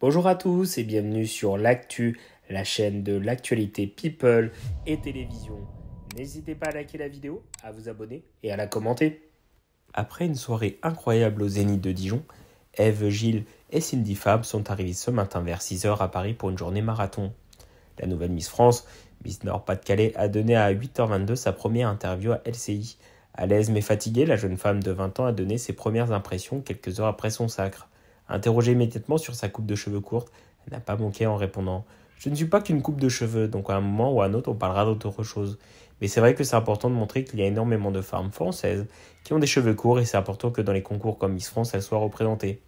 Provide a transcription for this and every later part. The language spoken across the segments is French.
Bonjour à tous et bienvenue sur l'actu, la chaîne de l'actualité people et télévision. N'hésitez pas à liker la vidéo, à vous abonner et à la commenter. Après une soirée incroyable au Zénith de Dijon, Eve, Gilles et Cindy Fab sont arrivés ce matin vers 6h à Paris pour une journée marathon. La nouvelle Miss France, Miss Nord-Pas-de-Calais, a donné à 8h22 sa première interview à LCI. À l'aise mais fatiguée, la jeune femme de 20 ans a donné ses premières impressions quelques heures après son sacre. Interrogé immédiatement sur sa coupe de cheveux courte, elle n'a pas manqué en répondant Je ne suis pas qu'une coupe de cheveux, donc à un moment ou à un autre, on parlera d'autre chose. Mais c'est vrai que c'est important de montrer qu'il y a énormément de femmes françaises qui ont des cheveux courts et c'est important que dans les concours comme Miss France, elles soient représentées.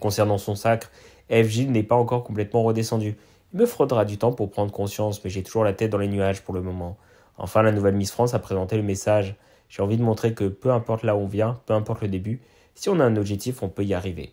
Concernant son sacre, F Gilles n'est pas encore complètement redescendu. Il me faudra du temps pour prendre conscience, mais j'ai toujours la tête dans les nuages pour le moment. Enfin, la nouvelle Miss France a présenté le message. J'ai envie de montrer que peu importe là où on vient, peu importe le début, si on a un objectif, on peut y arriver.